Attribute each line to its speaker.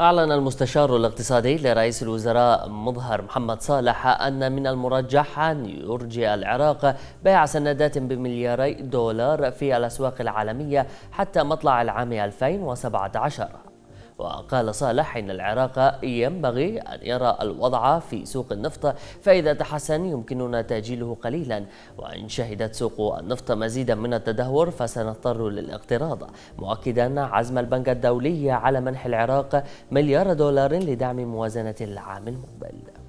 Speaker 1: أعلن المستشار الاقتصادي لرئيس الوزراء مظهر محمد صالح أن من المرجح أن يرجي العراق بيع سندات بملياري دولار في الأسواق العالمية حتى مطلع العام 2017 وقال صالح إن العراق ينبغي أن يرى الوضع في سوق النفط فإذا تحسن يمكننا تأجيله قليلا وإن شهدت سوق النفط مزيدا من التدهور فسنضطر للاقتراض مؤكدا عزم البنك الدولي على منح العراق مليار دولار لدعم موازنة العام المقبل